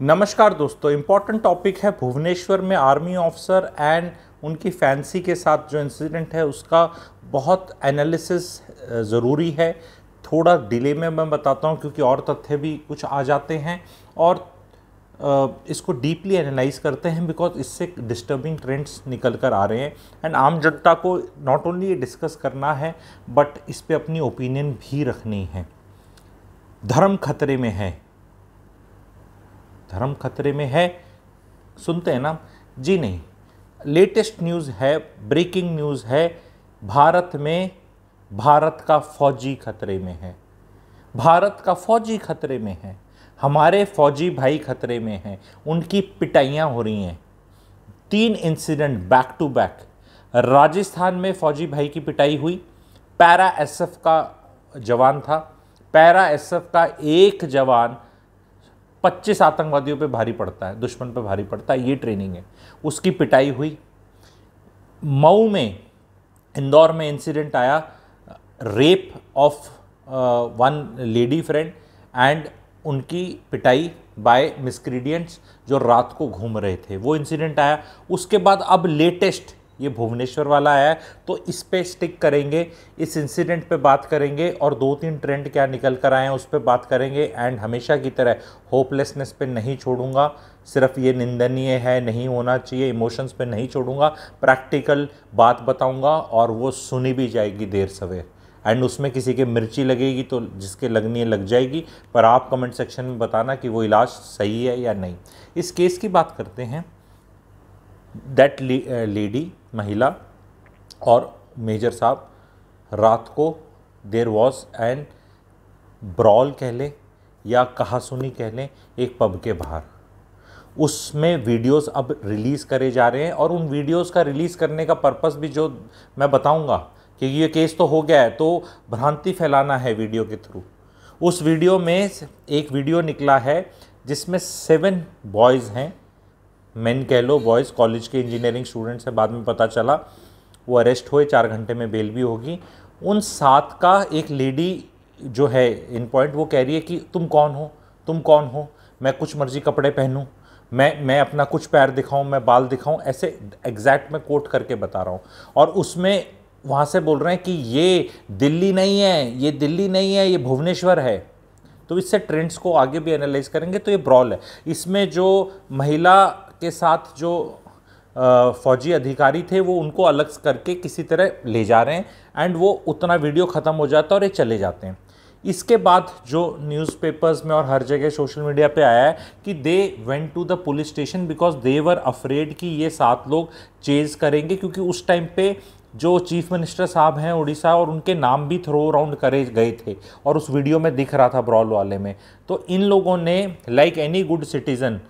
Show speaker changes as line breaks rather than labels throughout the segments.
नमस्कार दोस्तों important topic है भुवनेश्वर में आर्मी ऑफिसर एंड उनकी फैंसी के साथ जो इंसिडेंट है उसका बहुत एनालिसिस ज़रूरी है थोड़ा डिले में मैं बताता हूँ क्योंकि और तथ्य भी कुछ आ जाते हैं और इसको डीपली एनालाइज करते हैं बिकॉज इससे डिस्टर्बिंग ट्रेंड्स निकल कर आ रहे हैं एंड आम जनता को नॉट ओनली ये डिस्कस करना है बट इस पर अपनी ओपिनियन भी रखनी है धर्म खतरे में है धर्म खतरे में है सुनते हैं ना जी नहीं लेटेस्ट न्यूज़ है ब्रेकिंग न्यूज़ है भारत में भारत का फौजी खतरे में है भारत का फौजी खतरे में है हमारे फौजी भाई खतरे में हैं उनकी पिटाइयाँ हो रही हैं तीन incident back to back Rajasthan में फौजी भाई की पिटाई हुई पैरा एसएफ का जवान था पैरा एसएफ का एक जवान 25 आतंकवादियों पे भारी पड़ता है दुश्मन पे भारी पड़ता है ये ट्रेनिंग है उसकी पिटाई हुई मऊ में इंदौर में इंसिडेंट आया rape of one lady friend and उनकी पिटाई बाय मिसक्रीडियंट्स जो रात को घूम रहे थे वो इंसिडेंट आया उसके बाद अब लेटेस्ट ये भुवनेश्वर वाला है तो इस पर स्टिक करेंगे इस इंसिडेंट पे बात करेंगे और दो तीन ट्रेंड क्या निकल कर आए हैं उस पर बात करेंगे एंड हमेशा की तरह होपलेसनेस पे नहीं छोड़ूंगा सिर्फ ये निंदनीय है नहीं होना चाहिए इमोशंस पे नहीं छोड़ूंगा प्रैक्टिकल बात बताऊंगा और वो सुनी भी जाएगी देर सवेर एंड उसमें किसी के मिर्ची लगेगी तो जिसके लगनी है लग जाएगी पर आप कमेंट सेक्शन में बताना कि वो इलाज सही है या नहीं इस केस की बात करते हैं दैट लेडी uh, महिला और मेजर साहब रात को देर वॉज एंड ब्रॉल कह लें या कहासुनी कह लें एक पब के बाहर उसमें वीडियोस अब रिलीज़ करे जा रहे हैं और उन वीडियोस का रिलीज़ करने का पर्पस भी जो मैं बताऊंगा कि ये केस तो हो गया है तो भ्रांति फैलाना है वीडियो के थ्रू उस वीडियो में एक वीडियो निकला है जिसमें सेवन बॉयज़ हैं मेन कह लो बॉयज़ कॉलेज के इंजीनियरिंग स्टूडेंट्स हैं बाद में पता चला वो अरेस्ट हुए चार घंटे में बेल भी होगी उन सात का एक लेडी जो है इन पॉइंट वो कह रही है कि तुम कौन हो तुम कौन हो मैं कुछ मर्जी कपड़े पहनूं मैं मैं अपना कुछ पैर दिखाऊं मैं बाल दिखाऊं ऐसे एग्जैक्ट मैं कोट करके बता रहा हूं और उसमें वहाँ से बोल रहे हैं कि ये दिल्ली नहीं है ये दिल्ली नहीं है ये भुवनेश्वर है तो इससे ट्रेंड्स को आगे भी एनालाइज करेंगे तो ये ब्रॉल है इसमें जो महिला के साथ जो फौजी अधिकारी थे वो उनको अलग करके किसी तरह ले जा रहे हैं एंड वो उतना वीडियो ख़त्म हो जाता है और ये चले जाते हैं इसके बाद जो न्यूज़पेपर्स में और हर जगह सोशल मीडिया पे आया है कि they went to the police station because they were afraid कि ये सात लोग चेज करेंगे क्योंकि उस टाइम पे जो चीफ मिनिस्टर साहब हैं उड़ीसा और उनके नाम भी थ्रो राउंड करे गए थे और उस वीडियो में दिख रहा था ब्रॉल वाले में तो इन लोगों ने लाइक एनी गुड सिटीज़न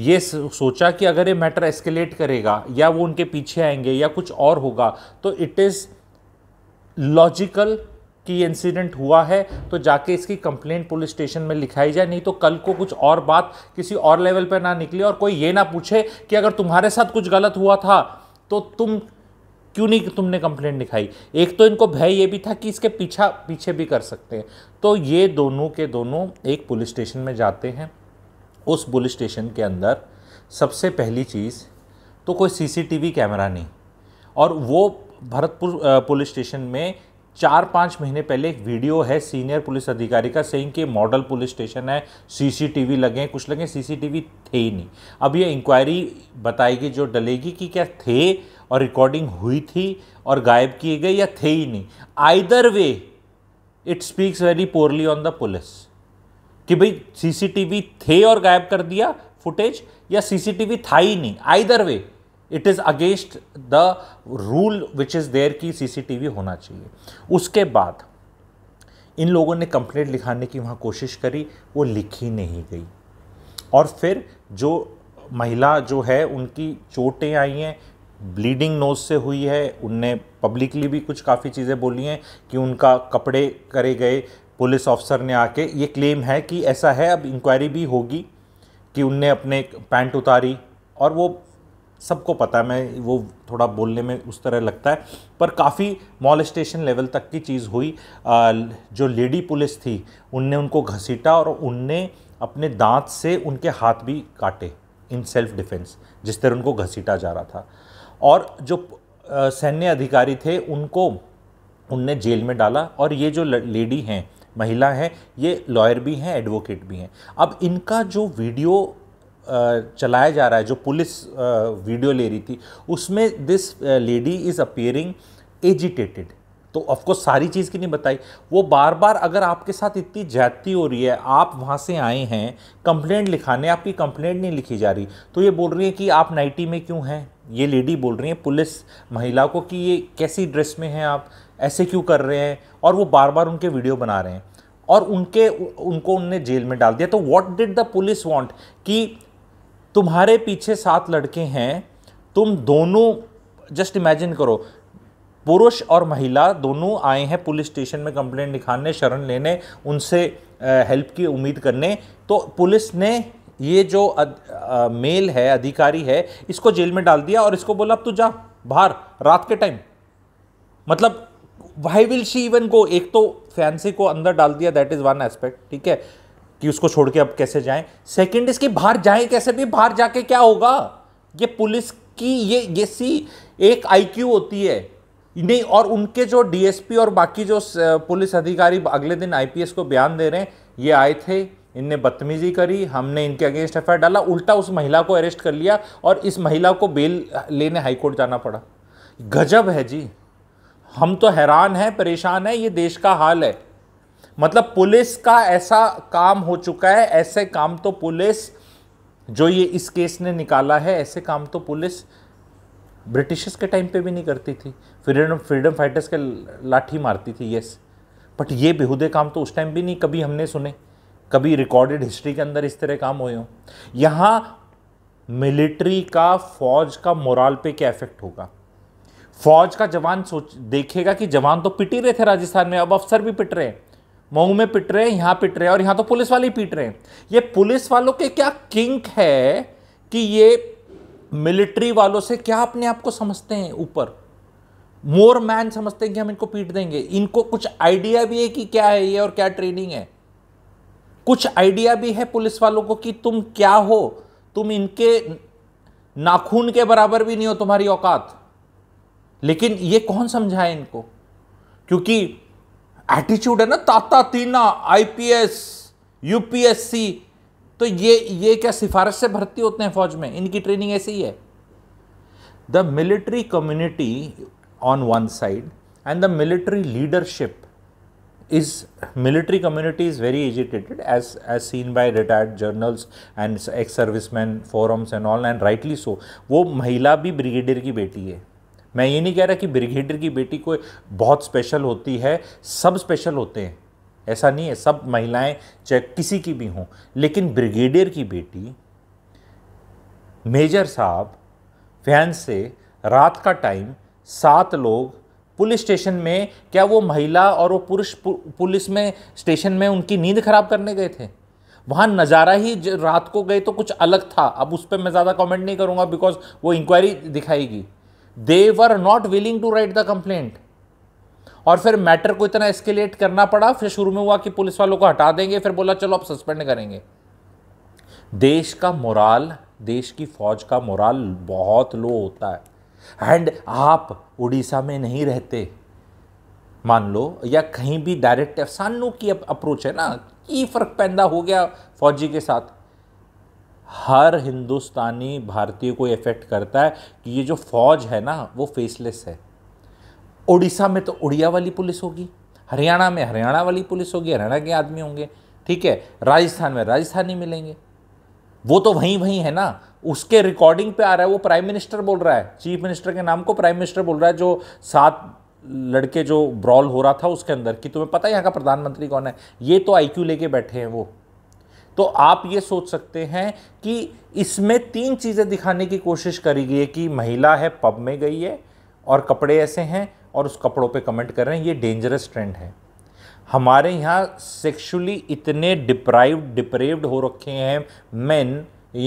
ये सोचा कि अगर ये मैटर एस्केलेट करेगा या वो उनके पीछे आएंगे या कुछ और होगा तो इट इज़ लॉजिकल कि ये इंसिडेंट हुआ है तो जाके इसकी कंप्लेंट पुलिस स्टेशन में लिखाई जाए नहीं तो कल को कुछ और बात किसी और लेवल पर ना निकले और कोई ये ना पूछे कि अगर तुम्हारे साथ कुछ गलत हुआ था तो तुम क्यों नहीं तुमने कंप्लेंट लिखाई एक तो इनको भय ये भी था कि इसके पीछा पीछे भी कर सकते हैं तो ये दोनों के दोनों एक पुलिस स्टेशन में जाते हैं उस पुलिस स्टेशन के अंदर सबसे पहली चीज़ तो कोई सीसीटीवी कैमरा नहीं और वो भरतपुर पुलिस स्टेशन में चार पाँच महीने पहले एक वीडियो है सीनियर पुलिस अधिकारी का सेइंग कि मॉडल पुलिस स्टेशन है सीसीटीवी लगे कुछ लगे सीसीटीवी थे ही नहीं अब ये इंक्वायरी बताएगी जो डलेगी कि क्या थे और रिकॉर्डिंग हुई थी और गायब किए गए या थे ही नहीं either way it speaks very poorly on the police कि भाई सीसीटीवी थे और गायब कर दिया फुटेज या सीसीटीवी था ही नहीं either way it is against the rule which is there की सीसीटीवी होना चाहिए उसके बाद इन लोगों ने कंप्लेंट लिखाने की वहाँ कोशिश करी वो लिखी नहीं गई और फिर जो महिला जो है उनकी चोटें आई हैं ब्लीडिंग नोज से हुई है उनने पब्लिकली भी कुछ काफ़ी चीज़ें बोली हैं कि उनका कपड़े करे गए पुलिस ऑफिसर ने आके ये क्लेम है कि ऐसा है अब इंक्वायरी भी होगी कि उनने अपने पैंट उतारी और वो सबको पता है मैं वो थोड़ा बोलने में उस तरह लगता है पर काफ़ी मॉल स्टेशन लेवल तक की चीज़ हुई जो लेडी पुलिस थी उनने उनको घसीटा और उनने अपने दांत से उनके हाथ भी काटे इन सेल्फ डिफेंस जिस तरह उनको घसीटा जा रहा था और जो सैन्य अधिकारी थे उनको उनने जेल में डाला और ये जो लेडी हैं महिला है ये लॉयर भी हैं एडवोकेट भी हैं अब इनका जो वीडियो चलाया जा रहा है जो पुलिस वीडियो ले रही थी उसमें this lady is appearing agitated तो ऑफकोर्स सारी चीज़ की नहीं बताई वो बार बार अगर आपके साथ इतनी ज्यादती हो रही है आप वहाँ से आए हैं कंप्लेंट लिखाने आपकी कंप्लेंट नहीं लिखी जा रही तो ये बोल रही है कि आप नाइटी में क्यों हैं ये लेडी बोल रही है पुलिस महिला को कि ये कैसी ड्रेस में हैं आप ऐसे क्यों कर रहे हैं और वो बार बार उनके वीडियो बना रहे हैं और उनके उनको उनने जेल में डाल दिया तो what did the police want कि तुम्हारे पीछे सात लड़के हैं तुम दोनों जस्ट इमेजिन करो पुरुष और महिला दोनों आए हैं पुलिस स्टेशन में कंप्लेंट लिखाने शरण लेने उनसे हेल्प की उम्मीद करने तो पुलिस ने ये जो अद, आ, मेल है अधिकारी है इसको जेल में डाल दिया और इसको बोला अब तू जा बाहर रात के टाइम मतलब why will she even go एक तो फैंसी को अंदर डाल दिया दैट इज़ वन एस्पेक्ट ठीक है कि उसको छोड़ के अब कैसे जाएं सेकंड इसके बाहर जाएं कैसे भी बाहर जाके क्या होगा ये पुलिस की ये ये सी एक आईक्यू होती है नहीं और उनके जो डीएसपी और बाकी जो पुलिस अधिकारी अगले दिन आईपीएस को बयान दे रहे हैं ये आए थे इनने बदतमीजी करी हमने इनके अगेंस्ट एफ डाला उल्टा उस महिला को अरेस्ट कर लिया और इस महिला को बेल लेने हाईकोर्ट जाना पड़ा गजब है जी हम तो हैरान हैं परेशान हैं ये देश का हाल है मतलब पुलिस का ऐसा काम हो चुका है ऐसे काम तो पुलिस जो ये इस केस ने निकाला है ऐसे काम तो पुलिस ब्रिटिशर्स के टाइम पे भी नहीं करती थी फ्रीडम फ्रीडम फाइटर्स के लाठी मारती थी यस बट ये बेहुदे काम तो उस टाइम भी नहीं कभी हमने सुने कभी रिकॉर्डेड हिस्ट्री के अंदर इस तरह काम हुए हों यहाँ मिलिट्री का फौज का मोराल पे क्या इफेक्ट होगा फौज का जवान सोच देखेगा कि जवान तो पिट ही रहे थे राजस्थान में अब अफसर भी पिट रहे हैं मऊ में पिट रहे हैं यहाँ पिट रहे हैं और यहाँ तो पुलिस वाले ही पीट रहे हैं ये पुलिस वालों के क्या किंक है कि ये मिलिट्री वालों से क्या अपने आप को समझते हैं ऊपर मोर मैन समझते हैं कि हम इनको पीट देंगे इनको कुछ आइडिया भी है कि क्या है ये और क्या ट्रेनिंग है कुछ आइडिया भी है पुलिस वालों को कि तुम क्या हो तुम इनके नाखून के बराबर भी नहीं हो तुम्हारी औकात लेकिन ये कौन समझाए इनको क्योंकि एटीट्यूड है ना ताता तीना आईपीएस यूपीएससी तो ये ये क्या सिफारिश से भर्ती होते हैं फौज में इनकी ट्रेनिंग ऐसी ही है the military community on one side and the military leadership is military community is very agitated as as seen by retired generals and ex servicemen forums and all and rightly so वो महिला भी brigadier की बेटी है मैं ये नहीं कह रहा कि ब्रिगेडियर की बेटी कोई बहुत स्पेशल होती है सब स्पेशल होते हैं ऐसा नहीं है सब महिलाएं चाहे किसी की भी हों लेकिन ब्रिगेडियर की बेटी मेजर साहब फैन से रात का टाइम सात लोग पुलिस स्टेशन में क्या वो महिला और वो पुरुष पुलिस में स्टेशन में उनकी नींद खराब करने गए थे वहाँ नज़ारा ही रात को गए तो कुछ अलग था अब उस पर मैं ज़्यादा कमेंट नहीं करूँगा बिकॉज वो इंक्वायरी दिखाएगी they were not willing to write the complaint और फिर मैटर को इतना एस्केलेट करना पड़ा फिर शुरू में हुआ कि पुलिस वालों को हटा देंगे फिर बोला चलो आप सस्पेंड करेंगे देश का मोराल देश की फौज का मोराल बहुत लो होता है एंड आप उड़ीसा में नहीं रहते मान लो या कहीं भी डायरेक्ट सानू की अप्रोच है ना ये फ़र्क पैदा हो गया फौजी के साथ हर हिंदुस्तानी भारतीय को इफ़ेक्ट करता है कि ये जो फौज है ना वो फेसलेस है उड़ीसा में तो उड़िया वाली पुलिस होगी हरियाणा में हरियाणा वाली पुलिस होगी हरियाणा के आदमी होंगे ठीक है राजस्थान में राजस्थानी मिलेंगे वो तो वहीं वहीं है ना उसके रिकॉर्डिंग पे आ रहा है वो प्राइम मिनिस्टर बोल रहा है चीफ मिनिस्टर के नाम को प्राइम मिनिस्टर बोल रहा है जो सात लड़के जो ब्रॉल हो रहा था उसके अंदर कि तुम्हें पता है यहाँ का प्रधानमंत्री कौन है ये तो आईक्यू लेके बैठे हैं वो तो आप ये सोच सकते हैं कि इसमें तीन चीज़ें दिखाने की कोशिश करी गई है कि महिला है पब में गई है और कपड़े ऐसे हैं और उस कपड़ों पे कमेंट कर रहे हैं ये डेंजरस ट्रेंड है हमारे यहाँ सेक्शुअली इतने डिप्राइव डिप्रेव्ड हो रखे हैं मेन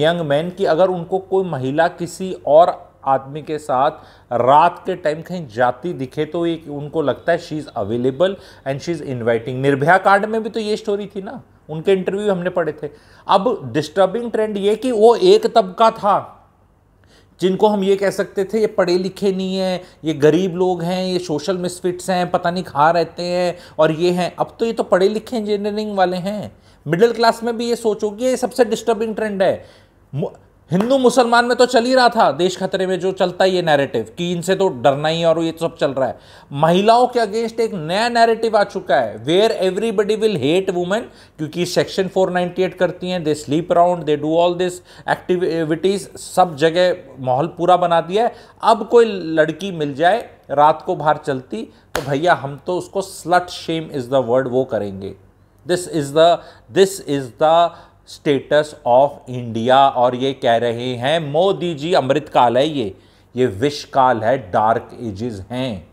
यंग मैन कि अगर उनको कोई महिला किसी और आदमी के साथ रात के टाइम कहीं जाती दिखे तो एक उनको लगता है she is available and she is inviting Nirbhaya card में भी तो ये स्टोरी थी ना उनके इंटरव्यू हमने पढ़े थे अब डिस्टर्बिंग ट्रेंड ये कि वो एक तबका था जिनको हम ये कह सकते थे ये पढ़े लिखे नहीं हैं ये गरीब लोग हैं ये सोशल मिसफिट्स हैं पता नहीं खा रहते हैं और ये हैं अब तो ये तो पढ़े लिखे इंजीनियरिंग वाले हैं मिडिल क्लास में भी ये सोचोगे ये सबसे डिस्टर्बिंग ट्रेंड है हिंदू मुसलमान में तो चल ही रहा था देश खतरे में जो चलता है ये नैरेटिव कि इनसे तो डरना ही और ये सब चल रहा है महिलाओं के अगेंस्ट एक नया नैरेटिव आ चुका है where everybody will hate women क्योंकि सेक्शन 498 करती हैं they sleep around they do all this activities सब जगह माहौल पूरा बना दिया है अब कोई लड़की मिल जाए रात को बाहर चलती तो भैया हम तो उसको slut shame is the word वो करेंगे this is the this is the status of India और ये कह रहे हैं मोदी जी अमृतकाल है ये ये विषकाल है डार्क एजेस हैं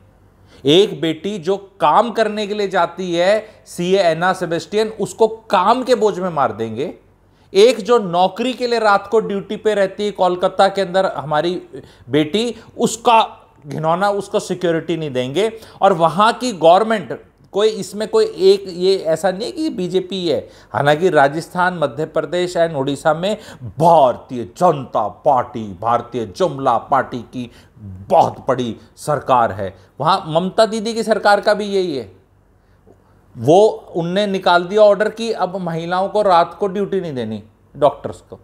एक बेटी जो काम करने के लिए जाती है सी एना सेबेस्टियन उसको काम के बोझ में मार देंगे एक जो नौकरी के लिए रात को ड्यूटी पे रहती है कोलकाता के अंदर हमारी बेटी उसका घिनौना उसको सिक्योरिटी नहीं देंगे और वहां की गवर्नमेंट कोई इसमें कोई एक ये ऐसा नहीं कि बीजेपी है हालांकि राजस्थान मध्य प्रदेश एंड उड़ीसा में भारतीय जनता पार्टी भारतीय जुमला पार्टी की बहुत बड़ी सरकार है वहाँ ममता दीदी की सरकार का भी यही है वो उनने निकाल दिया ऑर्डर कि अब महिलाओं को रात को ड्यूटी नहीं देनी डॉक्टर्स को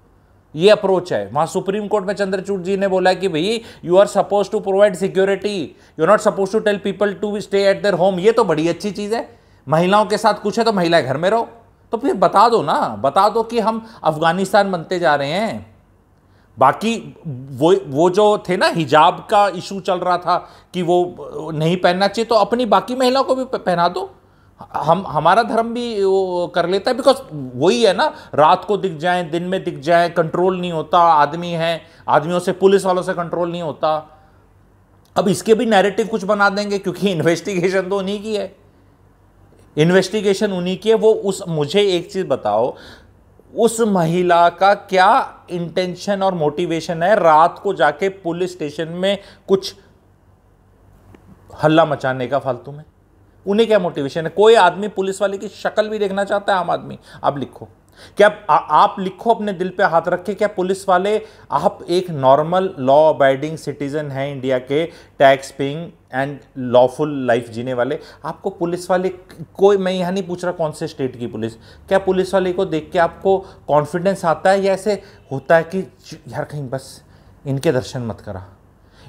ये अप्रोच है वहां सुप्रीम कोर्ट में चंद्रचूड़ जी ने बोला कि भाई you are suppose to provide security you are not suppose to tell people to stay at their home ये तो बड़ी अच्छी चीज़ है महिलाओं के साथ कुछ है तो महिला घर में रहो तो फिर बता दो ना बता दो कि हम अफगानिस्तान बनते जा रहे हैं बाकी वो वो जो थे ना हिजाब का इशू चल रहा था कि वो नहीं पहनना चाहिए तो अपनी बाकी महिलाओं को भी पहना दो हम हमारा धर्म भी वो कर लेता है बिकॉज वही है ना रात को दिख जाए दिन में दिख जाए कंट्रोल नहीं होता आदमी है आदमियों से पुलिस वालों से कंट्रोल नहीं होता अब इसके भी नैरेटिव कुछ बना देंगे क्योंकि इन्वेस्टिगेशन तो उन्हीं की है इन्वेस्टिगेशन उन्हीं की है वो उस मुझे एक चीज़ बताओ उस महिला का क्या इंटेंशन और मोटिवेशन है रात को जाके पुलिस स्टेशन में कुछ हल्ला मचाने का फालतू में उन्हें क्या मोटिवेशन है कोई आदमी पुलिस वाले की शक्ल भी देखना चाहता है आम आदमी आप लिखो क्या आ, आप लिखो अपने दिल पे हाथ रख के क्या पुलिस वाले आप एक नॉर्मल लॉ अबाइडिंग सिटीजन हैं इंडिया के tax paying and lawful life जीने वाले आपको पुलिस वाले कोई मैं यहाँ नहीं पूछ रहा कौन से स्टेट की पुलिस क्या पुलिस वाले को देख के आपको कॉन्फिडेंस आता है या ऐसे होता है कि यार कहीं बस इनके दर्शन मत करा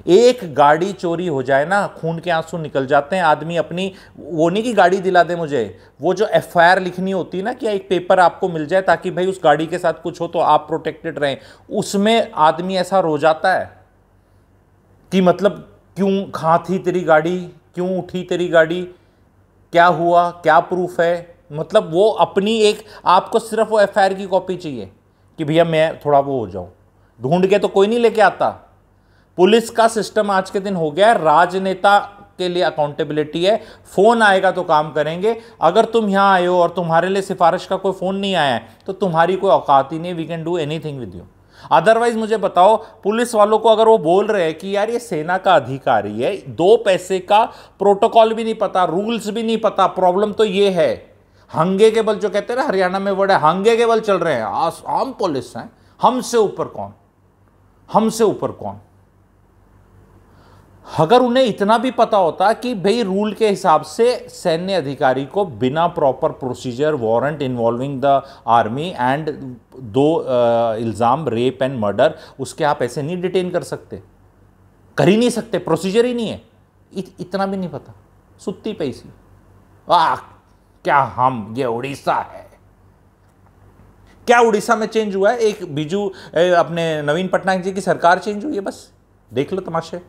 एक गाड़ी चोरी हो जाए ना खून के आंसू निकल जाते हैं आदमी अपनी वो नहीं कि गाड़ी दिला दे मुझे वो जो एफ लिखनी होती है ना कि एक पेपर आपको मिल जाए ताकि भाई उस गाड़ी के साथ कुछ हो तो आप प्रोटेक्टेड रहें उसमें आदमी ऐसा रो जाता है कि मतलब क्यों कहाँ थी तेरी गाड़ी क्यों उठी तेरी गाड़ी क्या हुआ क्या प्रूफ है मतलब वो अपनी एक आपको सिर्फ वो एफ की कॉपी चाहिए कि भैया मैं थोड़ा वो हो जाऊँ ढूंढ के तो कोई नहीं लेके आता पुलिस का सिस्टम आज के दिन हो गया है राजनेता के लिए अकाउंटेबिलिटी है फ़ोन आएगा तो काम करेंगे अगर तुम यहां आए हो और तुम्हारे लिए सिफारिश का कोई फ़ोन नहीं आया है तो तुम्हारी कोई औकात ही नहीं we can do anything with you otherwise मुझे बताओ पुलिस वालों को अगर वो बोल रहे हैं कि यार ये सेना का अधिकारी है दो पैसे का प्रोटोकॉल भी नहीं पता रूल्स भी नहीं पता प्रॉब्लम तो ये है हंगे के बल जो कहते हैं ना हरियाणा में वर्ड है हंगे के बल चल रहे हैं आम पुलिस हैं हमसे ऊपर कौन हमसे ऊपर कौन अगर उन्हें इतना भी पता होता कि भाई रूल के हिसाब से सैन्य अधिकारी को बिना proper procedure warrant involving the army and दो इल्ज़ाम रेप एंड मर्डर उसके आप ऐसे नहीं डिटेन कर सकते कर ही नहीं सकते प्रोसीजर ही नहीं है इत, इतना भी नहीं पता सुत्ती पैसी आ क्या हम ये उड़ीसा है क्या उड़ीसा में चेंज हुआ है एक बीजू अपने नवीन पटनायक जी की सरकार चेंज हुई है बस देख लो तमाशे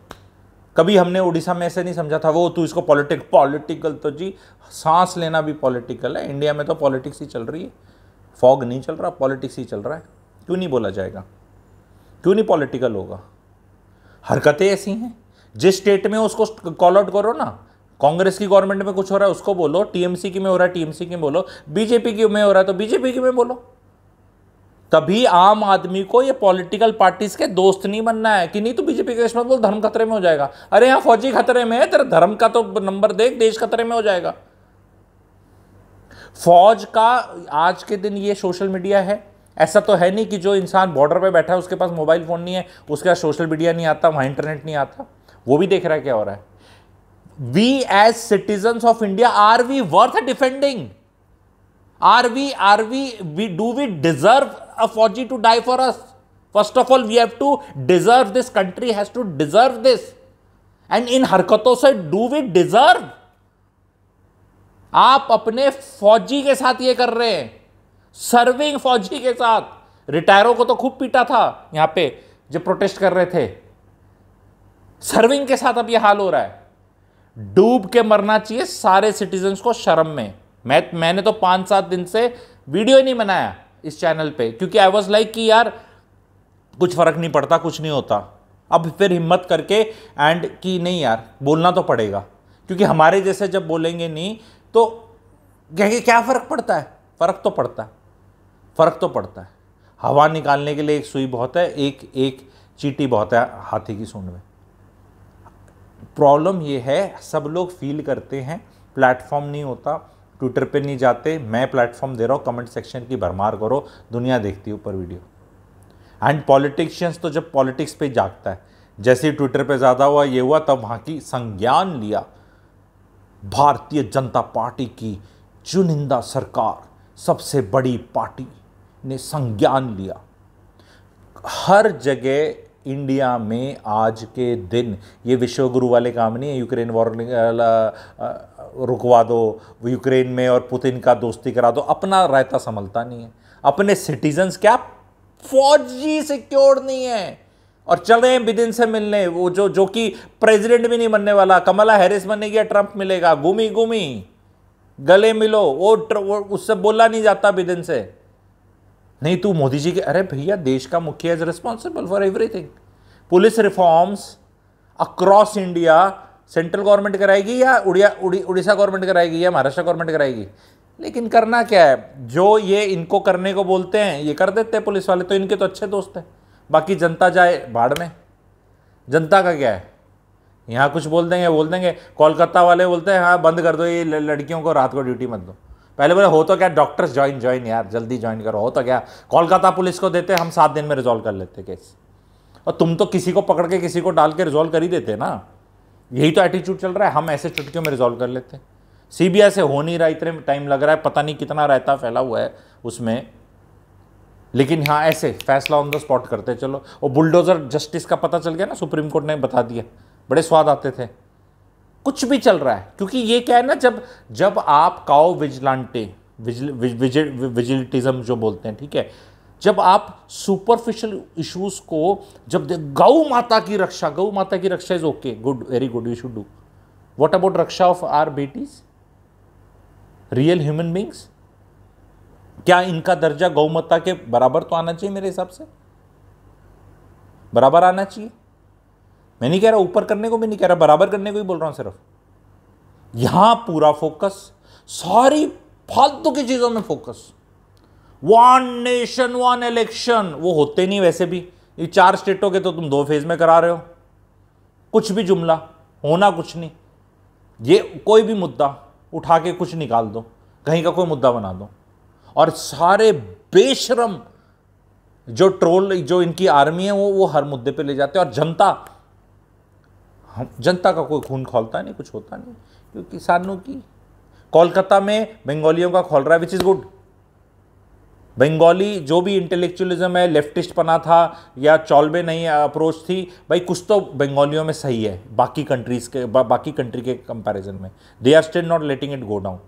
कभी हमने उड़ीसा में ऐसे नहीं समझा था वो तू इसको पॉलिटिक पॉलिटिकल तो जी सांस लेना भी पॉलिटिकल है इंडिया में तो पॉलिटिक्स ही चल रही है फॉग नहीं चल रहा पॉलिटिक्स ही चल रहा है क्यों नहीं बोला जाएगा क्यों नहीं पॉलिटिकल होगा हरकतें ऐसी हैं जिस स्टेट में उसको कॉल आउट करो ना कांग्रेस की गवर्नमेंट में कुछ हो रहा है उसको बोलो टीएमसी की में हो रहा है टीएमसी की में बोलो बीजेपी की में हो रहा है तो बीजेपी की में बोलो कभी आम आदमी को ये पॉलिटिकल पार्टीज के दोस्त नहीं बनना है कि नहीं तो बीजेपी के देश बोल तो धर्म खतरे में हो जाएगा अरे यहाँ फौजी खतरे में है तेरा धर्म का तो नंबर देख देश खतरे में हो जाएगा फौज का आज के दिन ये सोशल मीडिया है ऐसा तो है नहीं कि जो इंसान बॉर्डर पे बैठा है उसके पास मोबाइल फ़ोन नहीं है उसके पास सोशल मीडिया नहीं आता वहाँ इंटरनेट नहीं आता वो भी देख रहा है क्या हो रहा है we as citizen of India are we worth defending are we are we we do we deserve a Fauci to die for us. First of all, we have to deserve this country has to deserve this. And in harkaton se do we deserve? आप अपने फौजी के साथ ये कर रहे हैं serving फौजी के साथ रिटायरों को तो खूब पीटा था यहां पे जो प्रोटेस्ट कर रहे थे सर्विंग के साथ अब ये हाल हो रहा है डूब के मरना चाहिए सारे सिटीजन्स को शर्म में मैं मैंने तो पांच सात दिन से वीडियो ही नहीं बनाया इस चैनल पे क्योंकि आई वॉज लाइक कि यार कुछ फ़र्क नहीं पड़ता कुछ नहीं होता अब फिर हिम्मत करके एंड कि नहीं यार बोलना तो पड़ेगा क्योंकि हमारे जैसे जब बोलेंगे नहीं तो कहेंगे क्या फ़र्क पड़ता है फ़र्क तो पड़ता है फ़र्क तो पड़ता है हवा निकालने के लिए एक सुई बहुत है एक एक चीटी बहुत है हाथी की सूंड में प्रॉब्लम ये है सब लोग फील करते हैं प्लेटफॉर्म नहीं होता ट्विटर पे नहीं जाते मैं प्लेटफॉर्म दे रहा हूँ कमेंट सेक्शन की भरमार करो दुनिया देखती ऊपर वीडियो एंड पॉलिटिशियंस तो जब पॉलिटिक्स पे जागता है जैसे ही ट्विटर पे ज़्यादा हुआ ये हुआ तब वहाँ की संज्ञान लिया भारतीय जनता पार्टी की चुनिंदा सरकार सबसे बड़ी पार्टी ने संज्ञान लिया हर जगह इंडिया में आज के दिन ये विश्वगुरु वाले काम नहीं है यूक्रेन वॉर रुकवा दो यूक्रेन में और पुतिन का दोस्ती करा दो अपना रायता संभलता नहीं है अपने सिटीजन्स क्या फौजी सिक्योर नहीं है और चल रहे हैं बिदिन से मिलने वो जो जो कि प्रेसिडेंट भी नहीं बनने वाला कमला हैरिस बनेगी या ट्रंप मिलेगा घूमी घूमी गले मिलो वो, वो उससे बोला नहीं जाता बिदिन से नहीं तू मोदी जी के अरे भैया देश का मुखिया is responsible for everything police reforms across India central government कराएगी या उड़िया उड़ीसा गवर्नमेंट कराएगी या महाराष्ट्र गवर्नमेंट कराएगी लेकिन करना क्या है जो ये इनको करने को बोलते हैं ये कर देते हैं पुलिस वाले तो इनके तो अच्छे दोस्त हैं बाकी जनता जाए बाढ़ में जनता का क्या है यहाँ कुछ बोल देंगे बोल देंगे कोलकाता वाले बोलते हैं हाँ बंद कर दो ये लड़कियों को रात को ड्यूटी मत दो पहले बोले हो तो क्या डॉक्टर्स ज्वाइन ज्वाइन यार जल्दी ज्वाइन करो हो तो क्या कोलकाता पुलिस को देते हम सात दिन में रिजॉल्व कर लेते केस और तुम तो किसी को पकड़ के किसी को डाल के रिजॉल्व कर ही देते ना यही तो एटीट्यूड चल रहा है हम ऐसे चुटकियों में रिजॉल्व कर लेते हैं सीबीआई से हो नहीं रहा इतने टाइम लग रहा है पता नहीं कितना रहता फैला हुआ है उसमें लेकिन हाँ ऐसे फैसला ऑन द स्पॉट करते चलो और बुलडोजर जस्टिस का पता चल गया ना सुप्रीम कोर्ट ने बता दिया बड़े स्वाद आते थे कुछ भी चल रहा है क्योंकि ये क्या है ना जब जब आप काओ विजलांटे विजिलिटिज्म जो बोलते हैं ठीक है जब आप सुपरफिशियल इश्यूज को जब गौ माता की रक्षा गौ माता की रक्षा is okay good very good you should do what about रक्षा ऑफ आर बेटीज रियल ह्यूमन बींग्स क्या इनका दर्जा गौ माता के बराबर तो आना चाहिए मेरे हिसाब से बराबर आना चाहिए मैं नहीं कह रहा ऊपर करने को भी नहीं कह रहा बराबर करने को ही बोल रहा हूं सिर्फ यहां पूरा फोकस सारी फालतू की चीज़ों में focus one nation one election वो होते नहीं वैसे भी ये चार स्टेटों के तो तुम दो फेज में करा रहे हो कुछ भी जुमला होना कुछ नहीं ये कोई भी मुद्दा उठा के कुछ निकाल दो कहीं का कोई मुद्दा बना दो और सारे बेशरम जो ट्रोल जो इनकी आर्मी है वो वो हर मुद्दे पे ले जाते हैं और जनता हम जनता का कोई खून खोलता नहीं कुछ होता नहीं क्योंकि किसानों की कोलकाता में बंगालियों का खोल रहा है विच इज़ गुड बंगाली जो भी इंटेलेक्चुअलिज्म है लेफ्टिस्ट पना था या चौलबे नहीं अप्रोच थी भाई कुछ तो बंगालियों में सही है बाकी कंट्रीज़ के बा, बाकी कंट्री के कंपैरिजन में they are still not letting it go down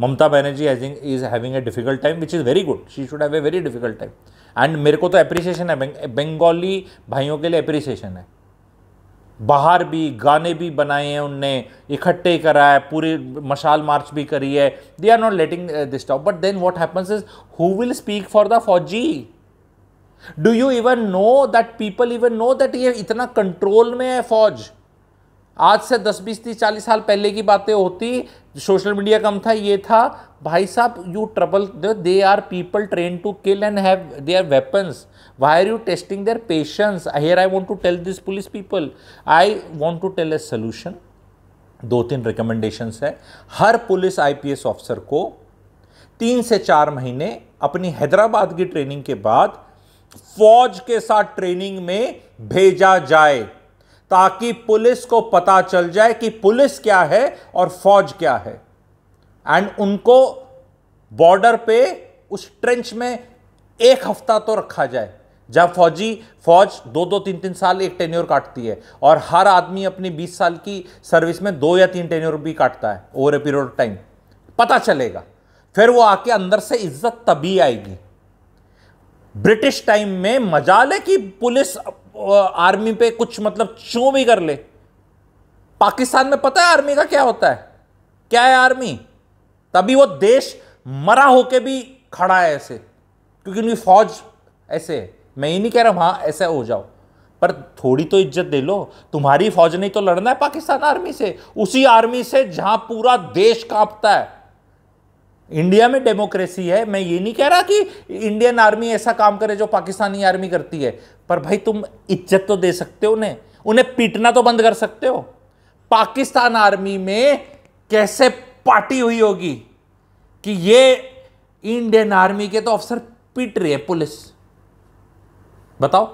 Mamata Banerjee is having a difficult time which is very good she should have a very difficult time and मेरे को तो अप्रिसिएशन है बंगाली भाइयों के लिए अप्रिसिएशन है बाहर भी गाने भी बनाए हैं उनने इकट्ठे करा है पूरी मशाल मार्च भी करी है they are not letting this top but then what happens is who will speak for the फौजी do you even know that people even know that ये इतना कंट्रोल में है फौज आज से 10, 20, तीस चालीस साल पहले की बातें होती सोशल मीडिया कम था ये था भाई साहब you trouble they are people train to kill and have they are weapons Why are you testing their patience? Here I want to tell this police people, I want to tell a solution. दो तीन recommendations है हर police IPS officer को तीन से चार महीने अपनी हैदराबाद की ट्रेनिंग के बाद फौज के साथ ट्रेनिंग में भेजा जाए ताकि पुलिस को पता चल जाए कि पुलिस क्या है और फौज क्या है एंड उनको बॉर्डर पे उस ट्रेंच में एक हफ्ता तो रखा जाए जब फौजी फौज दो दो तीन तीन साल एक टेन्योर काटती है और हर आदमी अपनी बीस साल की सर्विस में दो या तीन टेन्योर भी काटता है over a period of time पता चलेगा फिर वो आके अंदर से इज्जत तभी आएगी ब्रिटिश टाइम में मजा ले कि पुलिस आर्मी पे कुछ मतलब चो भी कर ले पाकिस्तान में पता है आर्मी का क्या होता है क्या है आर्मी तभी वो देश मरा होके भी खड़ा है ऐसे क्योंकि उनकी फौज ऐसे है मैं ये नहीं कह रहा हूँ हाँ ऐसा हो जाओ पर थोड़ी तो इज्जत दे लो तुम्हारी फौज ने तो लड़ना है पाकिस्तान आर्मी से उसी आर्मी से जहां पूरा देश कांपता है इंडिया में डेमोक्रेसी है मैं ये नहीं कह रहा कि इंडियन आर्मी ऐसा काम करे जो पाकिस्तानी आर्मी करती है पर भाई तुम इज्जत तो दे सकते हो उन्हें उन्हें पीटना तो बंद कर सकते हो पाकिस्तान आर्मी में कैसे पार्टी हुई होगी कि ये इंडियन आर्मी के तो अफसर पीट रही है पुलिस बताओ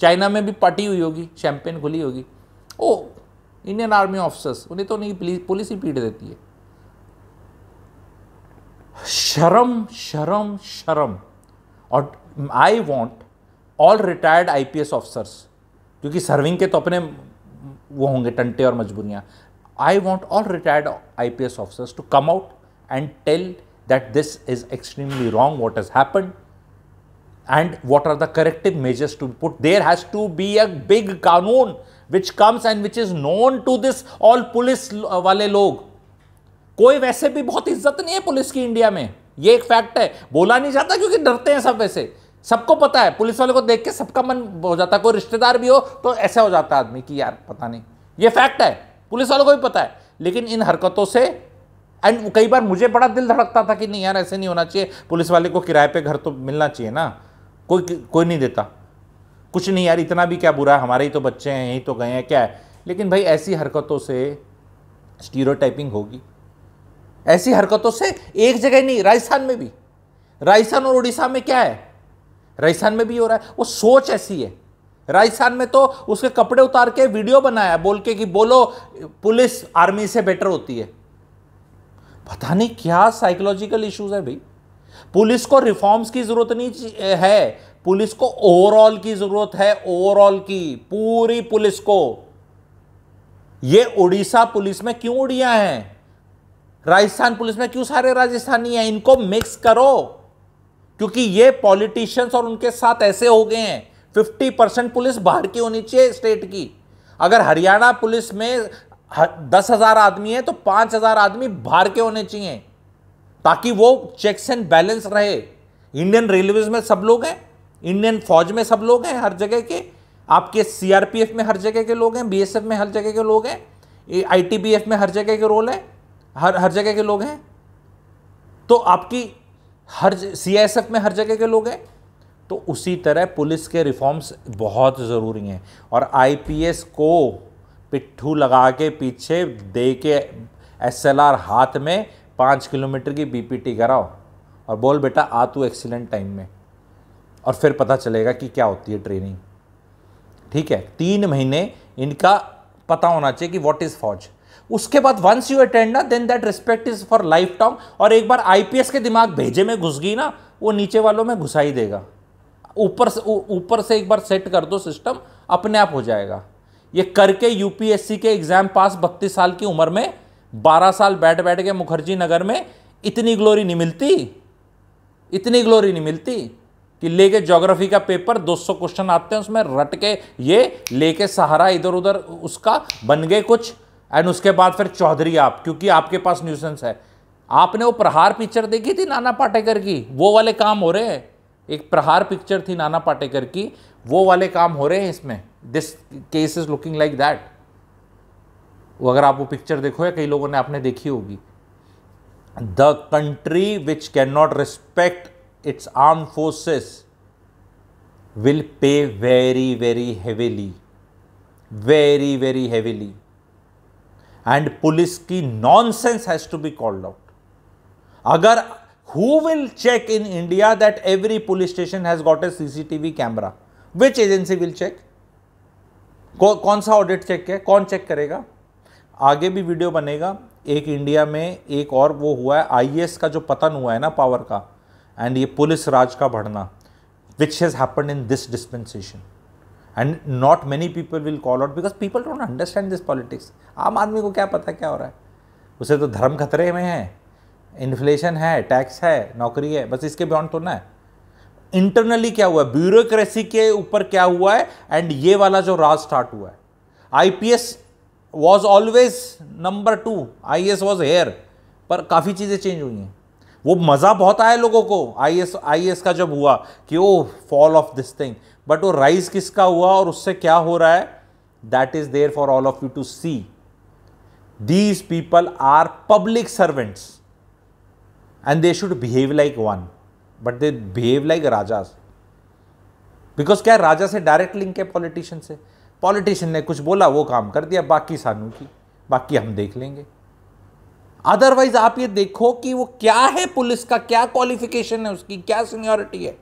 चाइना में भी पार्टी हुई होगी चैंपियन खुली होगी ओ इंडियन आर्मी ऑफिसर्स उन्हें तो नहीं पुलिस ही पीट देती है शर्म शर्म शर्म और I want all retired I P S officers क्योंकि सर्विंग के तो अपने वो होंगे टंटे और मजबूरियाँ I want all retired I P S officers to come out and tell that this is extremely wrong what is happened and what are the corrective measures to be put. There has to be a big kanun which comes and which is known to this all police वाले uh, लोग कोई वैसे भी बहुत इज्जत नहीं है police की इंडिया में ये एक फैक्ट है बोला नहीं जाता क्योंकि डरते हैं सब वैसे सबको पता है पुलिस वाले को देख के सबका मन हो जाता है कोई रिश्तेदार भी हो तो ऐसा हो जाता है आदमी कि यार पता नहीं ये फैक्ट है पुलिस वालों को भी पता है लेकिन इन हरकतों से एंड कई बार मुझे बड़ा दिल धड़कता था कि नहीं यार ऐसे नहीं होना चाहिए पुलिस वाले को किराए पे घर तो मिलना चाहिए ना कोई कोई नहीं देता कुछ नहीं यार इतना भी क्या बुरा है हमारे ही तो बच्चे हैं यहीं तो गए हैं क्या है लेकिन भाई ऐसी हरकतों से स्टीरोटाइपिंग होगी ऐसी हरकतों से एक जगह नहीं राजस्थान में भी राजस्थान और उड़ीसा में क्या है राजस्थान में भी हो रहा है वो सोच ऐसी है राजस्थान में तो उसके कपड़े उतार के वीडियो बनाया बोल के कि बोलो पुलिस आर्मी से बेटर होती है पता नहीं क्या साइकोलॉजिकल इश्यूज है भाई पुलिस को रिफॉर्म्स की जरूरत नहीं है पुलिस को ओवरऑल की जरूरत है ओवरऑल की पूरी पुलिस को ये उड़ीसा पुलिस में क्यों उड़िया हैं राजस्थान पुलिस में क्यों सारे राजस्थानी हैं इनको मिक्स करो क्योंकि ये पॉलिटिशियंस और उनके साथ ऐसे हो गए हैं 50 परसेंट पुलिस बाहर की होनी चाहिए स्टेट की अगर हरियाणा पुलिस में दस हज़ार आदमी है तो पांच हज़ार आदमी बाहर के होने चाहिए ताकि वो चेक्स एंड बैलेंस रहे इंडियन रेलवेज में सब लोग हैं इंडियन फौज में सब लोग हैं हर जगह के आपके सीआरपीएफ में हर जगह के लोग हैं बीएसएफ में हर जगह के लोग हैं आईटीबीएफ में हर जगह के रोल है हर हर जगह के लोग हैं तो आपकी हर सीआईएसएफ में हर जगह के लोग हैं तो उसी तरह पुलिस के रिफॉर्म्स बहुत ज़रूरी हैं और आईपीएस को पिट्ठू लगा के पीछे दे के एस हाथ में पाँच किलोमीटर की बीपीटी कराओ और बोल बेटा आ तू एक्सीलेंट टाइम में और फिर पता चलेगा कि क्या होती है ट्रेनिंग ठीक है तीन महीने इनका पता होना चाहिए कि व्हाट इज़ फौज उसके बाद वंस यू अटेंड ना then that respect is for life time और एक बार आईपीएस के दिमाग भेजे में घुस गई ना वो नीचे वालों में घुसा ही देगा ऊपर से ऊपर से एक बार सेट कर दो सिस्टम अपने आप हो जाएगा ये करके यूपीएससी के एग्जाम पास बत्तीस साल की उम्र में बारह साल बैठ बैठ के मुखर्जी नगर में इतनी ग्लोरी नहीं मिलती इतनी ग्लोरी नहीं मिलती कि लेके ज्योग्राफी का पेपर 200 क्वेश्चन आते हैं उसमें रट के ये लेके सहारा इधर उधर उसका बन गए कुछ एंड उसके बाद फिर चौधरी आप क्योंकि आपके पास न्यूसेंस है आपने वो प्रहार पिक्चर देखी थी नाना पाटेकर की वो वाले काम हो रहे हैं एक प्रहार पिक्चर थी नाना पाटेकर की वो वाले काम हो रहे हैं इसमें this case is looking like that वो अगर आप वो पिक्चर देखो या कई लोगों ने आपने देखी होगी the country which can not respect its arm forces will pay very very heavily very very heavily and police की non sense has to be called out अगर who will check in India that every police station has got a CCTV camera which agency will check कौन सा audit check है कौन check करेगा आगे भी video बनेगा एक इंडिया में एक और वो हुआ है आई का जो पतन हुआ है ना पावर का एंड ये पुलिस राज का बढ़ना which has happen in this dispensation and not many people will call out because people don't understand this politics आम आदमी को क्या पता क्या हो रहा है उसे तो धर्म खतरे में है इन्फ्लेशन है टैक्स है नौकरी है बस इसके बियॉन्ड तो ना है इंटरनली क्या हुआ है ब्यूरोक्रेसी के ऊपर क्या हुआ है एंड ये वाला जो राज स्टार्ट हुआ है S was always number two I S was here पर काफ़ी चीज़ें चेंज हुई हैं वो मज़ा बहुत आया लोगों को आई एस आई एस का जब हुआ कि oh fall of this thing but वो राइज किसका हुआ और उससे क्या हो रहा है that is there for all of you to see these people are public servants and they should behave like one but they behave like rajas because क्या राजा से डायरेक्ट लिंक है पॉलिटिशियन से पॉलिटिशियन ने कुछ बोला वो काम कर दिया बाकी सानू की बाकी हम देख लेंगे अदरवाइज आप ये देखो कि वो क्या है पुलिस का क्या क्वालिफिकेशन है उसकी क्या सीनियोरिटी है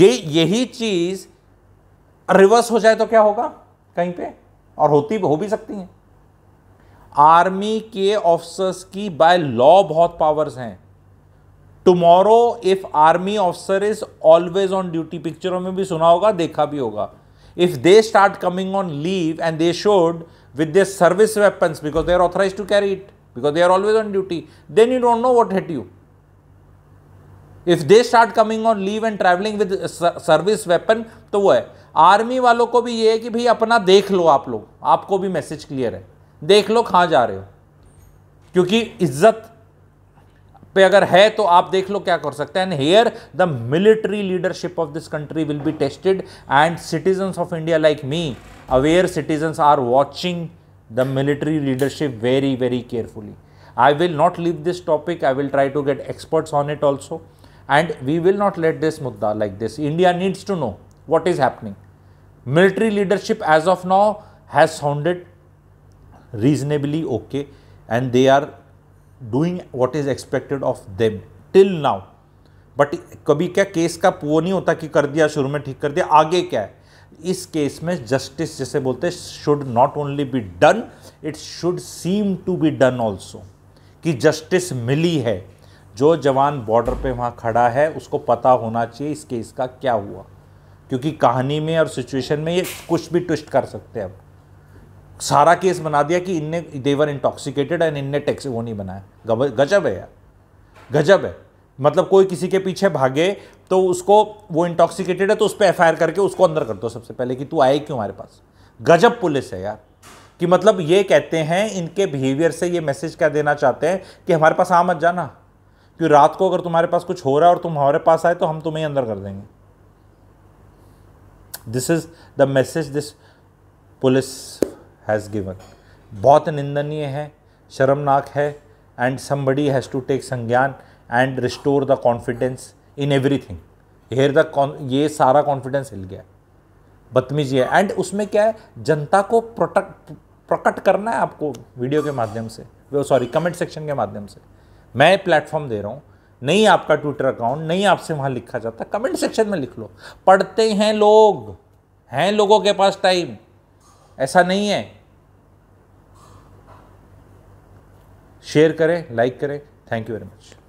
ये यही चीज रिवर्स हो जाए तो क्या होगा कहीं पे और होती हो भी सकती हैं आर्मी के ऑफिसर्स की बाय लॉ बहुत पावर्स हैं tomorrow if army officer is always on duty पिक्चरों में भी सुना होगा देखा भी होगा if they start coming on leave and they showed with their service weapons because they are authorized to carry it because they are always on duty then you don't know what hit you if they start coming on leave and traveling with service weapon to wo hai army walon ko bhi ye hai ki bhai apna dekh lo aap log aapko bhi message clear hai dekh lo kahan ja rahe ho kyunki izzat पे अगर है तो आप देख लो क्या कर सकते हैं and here the military leadership of this country will be tested and citizens of India like me aware citizens are watching the military leadership very very carefully I will not leave this topic I will try to get experts on it also and we will not let this मुद्दा like this India needs to know what is happening military leadership as of now has sounded reasonably okay and they are doing what is expected of them till now but कभी क्या case का वो नहीं होता कि कर दिया शुरू में ठीक कर दिया आगे क्या है इस केस में जस्टिस जैसे बोलते हैं should not only be done it should seem to be done also कि जस्टिस मिली है जो जवान बॉर्डर पे वहाँ खड़ा है उसको पता होना चाहिए इस केस का क्या हुआ क्योंकि कहानी में और सिचुएशन में ये कुछ भी ट्विस्ट कर सकते हैं अब सारा केस बना दिया कि इनने देवर इंटॉक्सिकेटेड एंड इनने टैक्स वो नहीं बनाया गजब है यार गजब है मतलब कोई किसी के पीछे भागे तो उसको वो इंटॉक्सिकेटेड है तो उस पर एफ करके उसको अंदर कर दो सबसे पहले कि तू आए क्यों हमारे पास गजब पुलिस है यार कि मतलब ये कहते हैं इनके बिहेवियर से ये मैसेज क्या देना चाहते हैं कि हमारे पास आ मत जाना कि रात को अगर तुम्हारे पास कुछ हो रहा है और तुम हमारे पास आए तो हम तुम्हें अंदर कर देंगे this is the message this police has given बहुत निंदनीय है शर्मनाक है and somebody has to take संज्ञान and restore the confidence in everything here the ये सारा कॉन्फिडेंस हिल गया बदतमीजी है एंड उसमें क्या है जनता को प्रोटेक्ट प्रकट करना है आपको वीडियो के माध्यम से वो सॉरी कमेंट सेक्शन के माध्यम से मैं प्लेटफॉर्म दे रहा हूँ नहीं आपका ट्विटर अकाउंट नहीं आपसे वहाँ लिखा जाता कमेंट सेक्शन में लिख लो पढ़ते हैं लोग हैं लोगों के पास टाइम ऐसा नहीं है शेयर करें लाइक करें थैंक यू वेरी मच